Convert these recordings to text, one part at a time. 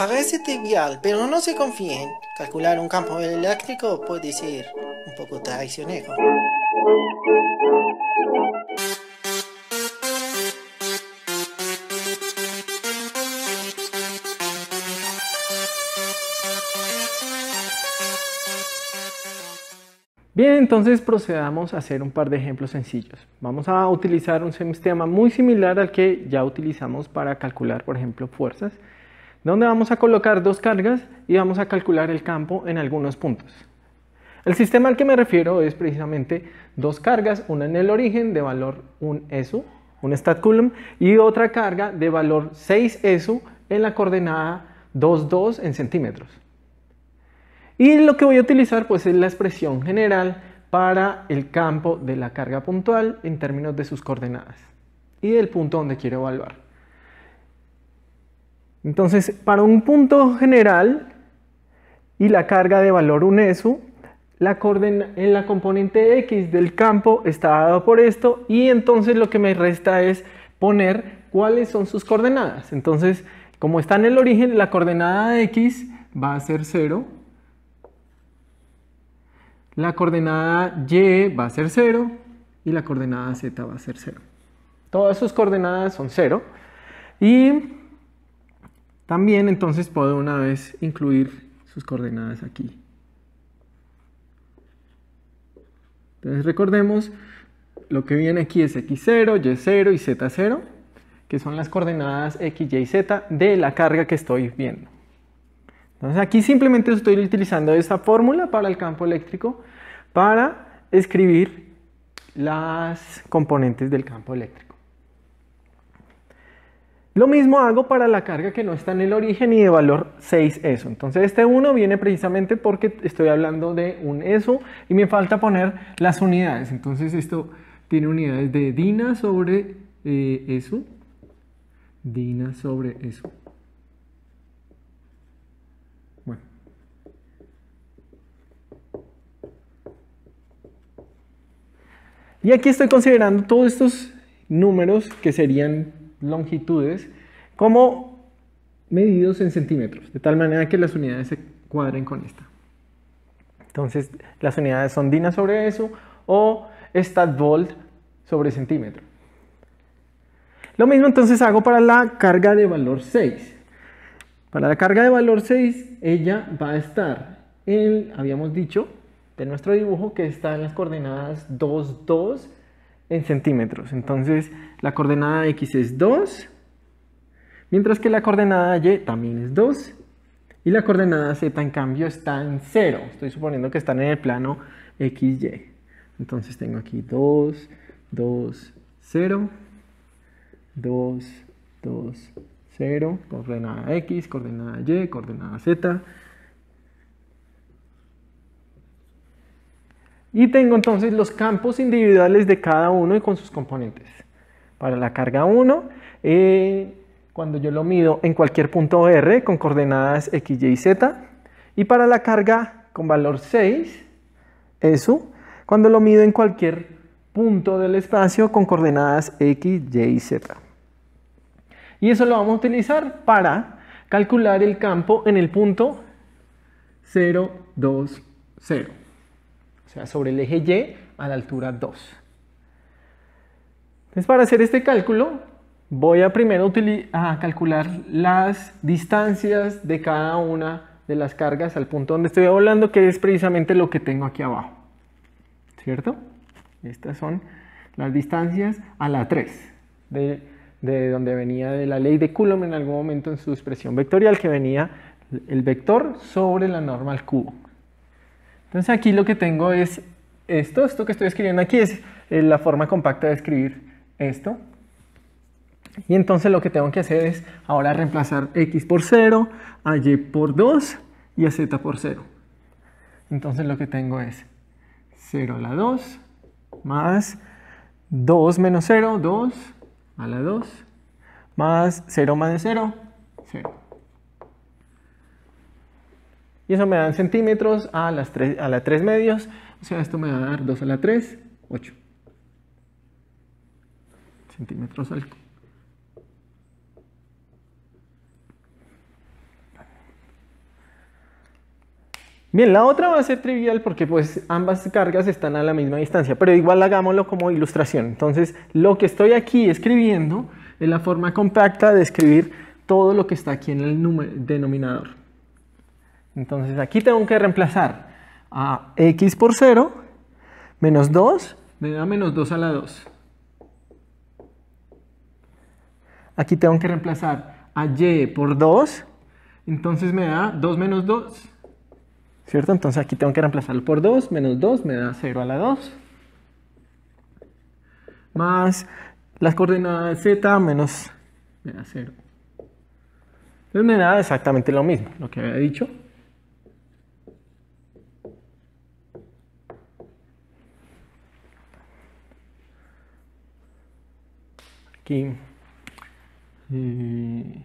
Parece trivial, pero no se confíen. Calcular un campo eléctrico puede ser un poco traicionero. Bien, entonces procedamos a hacer un par de ejemplos sencillos. Vamos a utilizar un sistema muy similar al que ya utilizamos para calcular, por ejemplo, fuerzas donde vamos a colocar dos cargas y vamos a calcular el campo en algunos puntos. El sistema al que me refiero es precisamente dos cargas, una en el origen de valor 1 ESO, un stat y otra carga de valor 6 ESO en la coordenada 2,2 en centímetros. Y lo que voy a utilizar pues es la expresión general para el campo de la carga puntual en términos de sus coordenadas y del punto donde quiero evaluar. Entonces, para un punto general y la carga de valor UNESU, la en la componente X del campo está dado por esto y entonces lo que me resta es poner cuáles son sus coordenadas. Entonces, como está en el origen, la coordenada X va a ser 0, la coordenada Y va a ser 0 y la coordenada Z va a ser 0. Todas sus coordenadas son 0 y también entonces puedo una vez incluir sus coordenadas aquí. Entonces recordemos, lo que viene aquí es x0, y0 y z0, que son las coordenadas x, y z de la carga que estoy viendo. Entonces aquí simplemente estoy utilizando esta fórmula para el campo eléctrico para escribir las componentes del campo eléctrico. Lo mismo hago para la carga que no está en el origen y de valor 6 ESO. Entonces este 1 viene precisamente porque estoy hablando de un ESO y me falta poner las unidades. Entonces esto tiene unidades de DINA sobre eh, ESO. DINA sobre ESO. Bueno. Y aquí estoy considerando todos estos números que serían longitudes como medidos en centímetros, de tal manera que las unidades se cuadren con esta. Entonces, las unidades son dinas sobre eso o volt sobre centímetro. Lo mismo entonces hago para la carga de valor 6. Para la carga de valor 6, ella va a estar en, habíamos dicho, de nuestro dibujo que está en las coordenadas 2, 2 en centímetros. Entonces la coordenada X es 2, mientras que la coordenada Y también es 2 y la coordenada Z en cambio está en 0. Estoy suponiendo que están en el plano XY. Entonces tengo aquí 2, 2, 0, 2, 2, 0, coordenada X, coordenada Y, coordenada Z, Y tengo entonces los campos individuales de cada uno y con sus componentes. Para la carga 1, eh, cuando yo lo mido en cualquier punto R con coordenadas X, Y y Z. Y para la carga con valor 6, eso, cuando lo mido en cualquier punto del espacio con coordenadas X, Y y Z. Y eso lo vamos a utilizar para calcular el campo en el punto 0, 2, 0 o sea, sobre el eje Y a la altura 2. Entonces, para hacer este cálculo, voy a primero a calcular las distancias de cada una de las cargas al punto donde estoy hablando, que es precisamente lo que tengo aquí abajo. ¿Cierto? Estas son las distancias a la 3, de, de donde venía de la ley de Coulomb en algún momento en su expresión vectorial, que venía el vector sobre la normal al cubo. Entonces aquí lo que tengo es esto, esto que estoy escribiendo aquí es eh, la forma compacta de escribir esto. Y entonces lo que tengo que hacer es ahora reemplazar x por 0, a y por 2 y a z por 0. Entonces lo que tengo es 0 a la 2 más 2 menos 0, 2 a la 2 más 0 más 0, 0. Y eso me da centímetros a, las a la 3 medios. O sea, esto me va a dar 2 a la 3, 8. Centímetros Bien, la otra va a ser trivial porque pues ambas cargas están a la misma distancia, pero igual hagámoslo como ilustración. Entonces, lo que estoy aquí escribiendo es la forma compacta de escribir todo lo que está aquí en el denominador. Entonces aquí tengo que reemplazar a x por 0 menos 2 me da menos 2 a la 2. Aquí tengo que reemplazar a y por 2, entonces me da 2 menos 2. ¿Cierto? Entonces aquí tengo que reemplazarlo por 2, menos 2 me da 0 a la 2. Más las coordenadas z menos me da 0. Entonces me da exactamente lo mismo, lo que había dicho. Eh,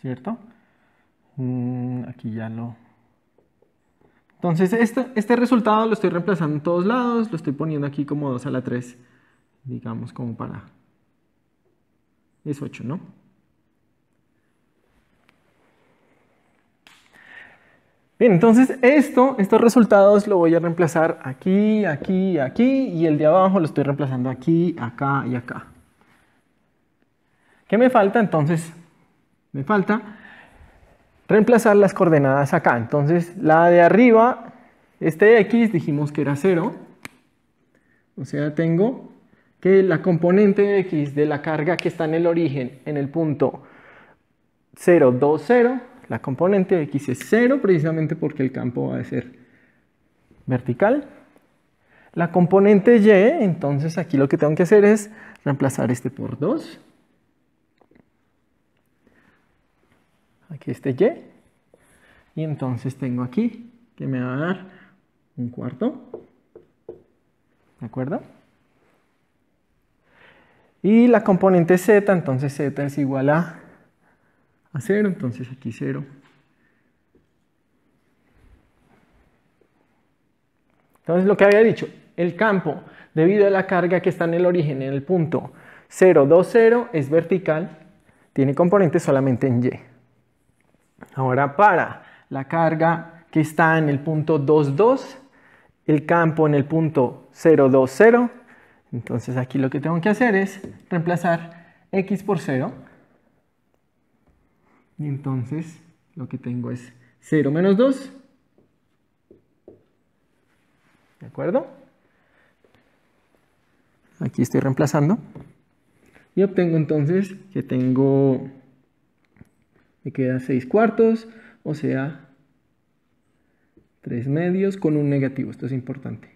¿Cierto? Mm, aquí ya lo... Entonces, este, este resultado lo estoy reemplazando en todos lados, lo estoy poniendo aquí como 2 a la 3, digamos como para... Es 8, ¿no? Bien, entonces esto, estos resultados lo voy a reemplazar aquí, aquí, aquí y el de abajo lo estoy reemplazando aquí, acá y acá. ¿Qué me falta entonces? Me falta reemplazar las coordenadas acá. Entonces la de arriba, este x dijimos que era 0. O sea, tengo que la componente x de la carga que está en el origen en el punto 0, 2, 0 la componente x es 0 precisamente porque el campo va a ser vertical. La componente y, entonces aquí lo que tengo que hacer es reemplazar este por 2. Aquí este y. Y entonces tengo aquí que me va a dar un cuarto. ¿De acuerdo? Y la componente z, entonces z es igual a a 0, entonces aquí 0. Entonces lo que había dicho, el campo, debido a la carga que está en el origen, en el punto 0, 2, 0, es vertical, tiene componentes solamente en Y. Ahora para la carga que está en el punto 2, 2, el campo en el punto 0, 2, 0, entonces aquí lo que tengo que hacer es reemplazar X por 0 y entonces lo que tengo es 0 menos 2. ¿De acuerdo? Aquí estoy reemplazando. Y obtengo entonces que tengo, me queda 6 cuartos, o sea, 3 medios con un negativo. Esto es importante.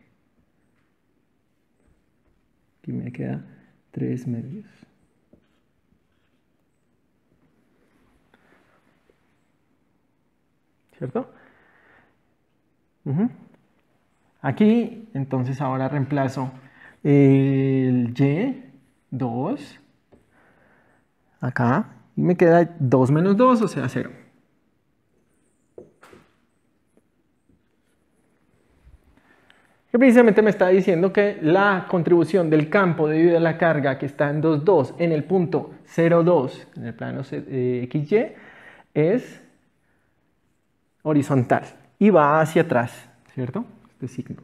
Aquí me queda 3 medios. ¿cierto? Aquí, entonces ahora reemplazo el y, 2, acá, y me queda 2 menos 2, o sea, 0. que precisamente me está diciendo que la contribución del campo debido a la carga que está en 2, en el punto 0,2 en el plano eh, XY es horizontal y va hacia atrás, ¿cierto? Este signo.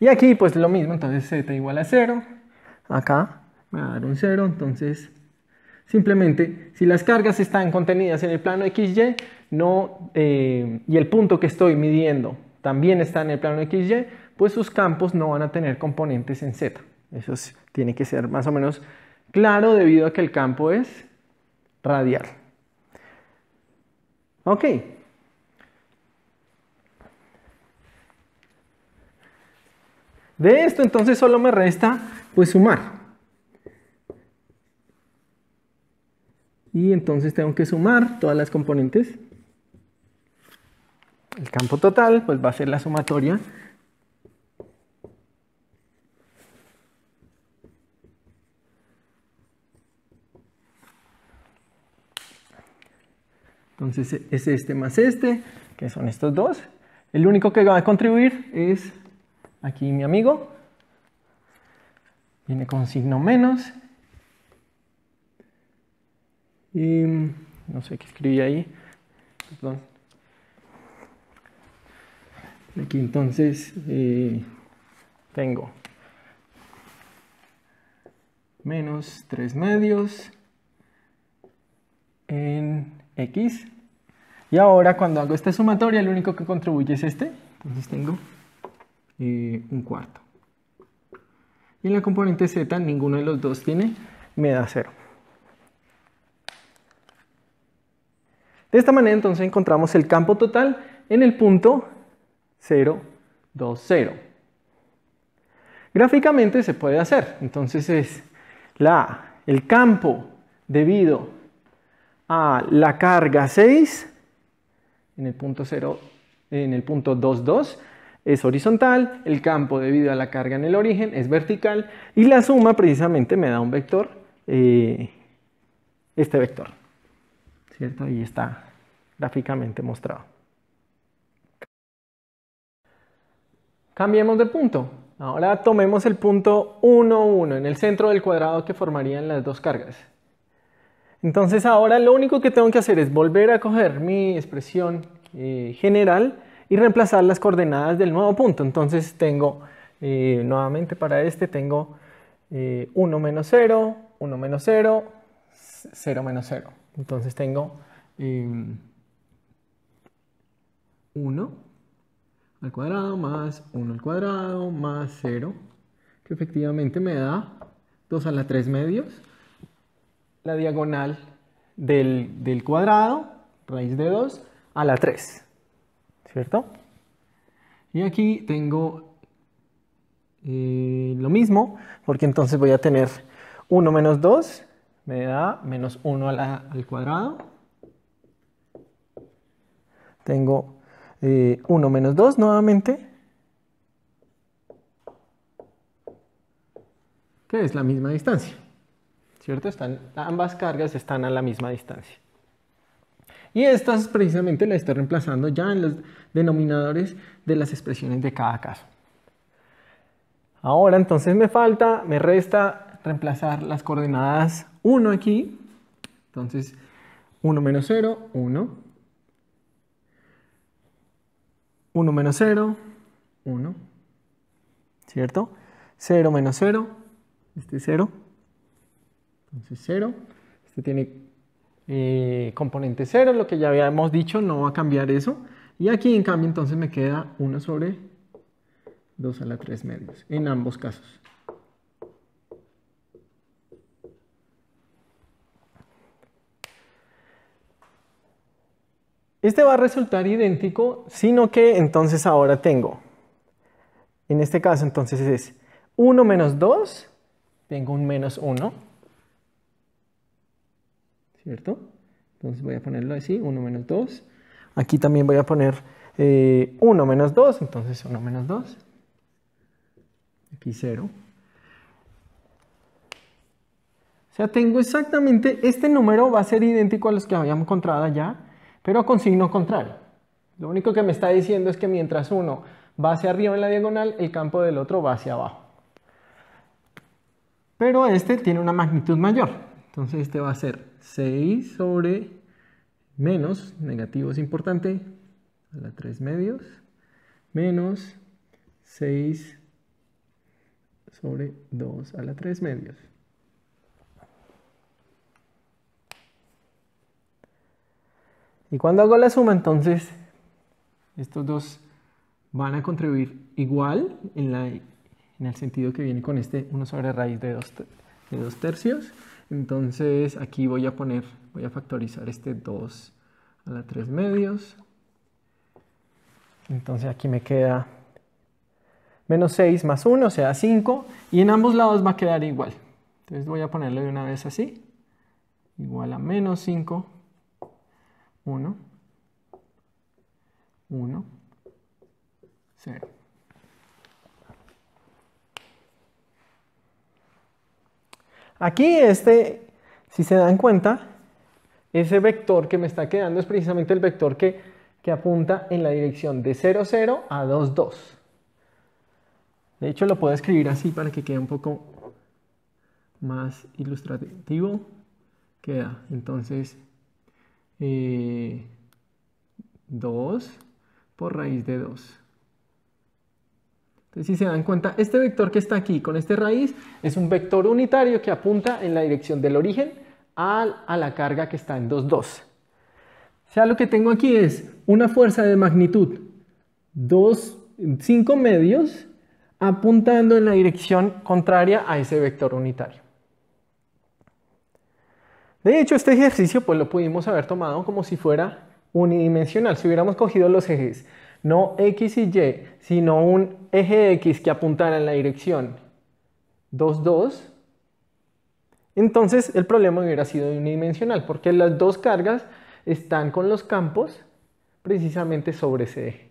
Y aquí pues lo mismo, entonces z igual a 0, acá me va a dar un 0, entonces simplemente si las cargas están contenidas en el plano XY no, eh, y el punto que estoy midiendo también está en el plano XY, pues sus campos no van a tener componentes en Z. Eso tiene que ser más o menos claro debido a que el campo es radial. Ok. De esto entonces solo me resta pues sumar. Y entonces tengo que sumar todas las componentes. El campo total pues va a ser la sumatoria Entonces es este más este, que son estos dos. El único que va a contribuir es aquí mi amigo. Viene con signo menos. Y no sé qué escribí ahí. Aquí entonces eh, tengo menos tres medios en x y ahora cuando hago esta sumatoria, lo único que contribuye es este. Entonces tengo eh, un cuarto. Y en la componente z, ninguno de los dos tiene, me da cero. De esta manera entonces encontramos el campo total en el punto 0, 2, 0. Gráficamente se puede hacer, entonces es la, el campo debido a la carga 6 en el punto en el punto 22 es horizontal, el campo debido a la carga en el origen es vertical y la suma precisamente me da un vector, eh, este vector, ¿cierto? Ahí está gráficamente mostrado. Cambiemos de punto. Ahora tomemos el punto 1,1 en el centro del cuadrado que formarían las dos cargas. Entonces ahora lo único que tengo que hacer es volver a coger mi expresión eh, general y reemplazar las coordenadas del nuevo punto. Entonces tengo, eh, nuevamente para este, tengo 1 eh, menos 0, 1 menos 0, 0 menos 0. Entonces tengo 1 em, al cuadrado más 1 al cuadrado más 0, que efectivamente me da 2 a la 3 medios la diagonal del, cuadrado, raíz de 2, a la 3, ¿cierto? Y aquí tengo eh, lo mismo, porque entonces voy a tener 1 menos 2, me da menos 1 al cuadrado. Tengo 1 eh, menos 2 nuevamente, que es la misma distancia. ¿cierto? Están, ambas cargas están a la misma distancia. Y estas precisamente la estoy reemplazando ya en los denominadores de las expresiones de cada caso. Ahora entonces me falta, me resta reemplazar las coordenadas 1 aquí. Entonces 1 menos 0, 1. 1 menos 0, 1. ¿Cierto? 0 menos 0, este 0. Entonces 0. Este tiene eh, componente 0, lo que ya habíamos dicho, no va a cambiar eso. Y aquí en cambio entonces me queda 1 sobre 2 a la 3 medios, en ambos casos. Este va a resultar idéntico, sino que entonces ahora tengo, en este caso entonces es 1 menos 2, tengo un menos 1, ¿cierto? Entonces voy a ponerlo así, 1 menos 2. Aquí también voy a poner 1 eh, menos 2, entonces 1 menos 2. Aquí 0. O sea, tengo exactamente, este número va a ser idéntico a los que habíamos encontrado allá, pero con signo contrario. Lo único que me está diciendo es que mientras uno va hacia arriba en la diagonal, el campo del otro va hacia abajo. Pero este tiene una magnitud mayor. Entonces este va a ser 6 sobre menos, negativo es importante, a la 3 medios, menos 6 sobre 2 a la 3 medios. Y cuando hago la suma, entonces, estos dos van a contribuir igual en, el sentido que viene con este 1 sobre raíz de 2 de tercios. Entonces aquí voy a poner, voy a factorizar este 2 a la 3 medios. Entonces aquí me queda menos 6 más 1, o sea 5. Y en ambos lados va a quedar igual. Entonces voy a ponerlo de una vez así. Igual a menos 5, 1, 1, 0. Aquí este, si se dan cuenta, ese vector que me está quedando es precisamente el vector que, apunta en la dirección de 0, 0 a 2, 2. De hecho, lo puedo escribir así para que quede un poco más ilustrativo. Queda entonces 2 eh, por raíz de 2 si se dan cuenta, este vector que está aquí con este raíz es un vector unitario que apunta en la dirección del origen a, la carga que está en 2,2. O sea, lo que tengo aquí es una fuerza de magnitud 2, 5 medios apuntando en la dirección contraria a ese vector unitario. De hecho, este ejercicio pues lo pudimos haber tomado como si fuera unidimensional. Si hubiéramos cogido los ejes no X y Y, sino un eje X que apuntara en la dirección 2, 2, entonces el problema hubiera sido unidimensional, porque las dos cargas están con los campos precisamente sobre ese eje.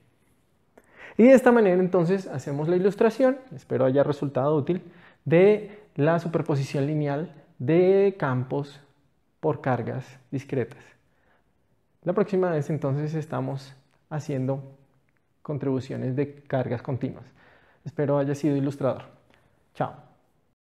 Y de esta manera entonces hacemos la ilustración, espero haya resultado útil, de la superposición lineal de campos por cargas discretas. La próxima vez entonces estamos haciendo contribuciones de cargas continuas. Espero haya sido ilustrador. Chao.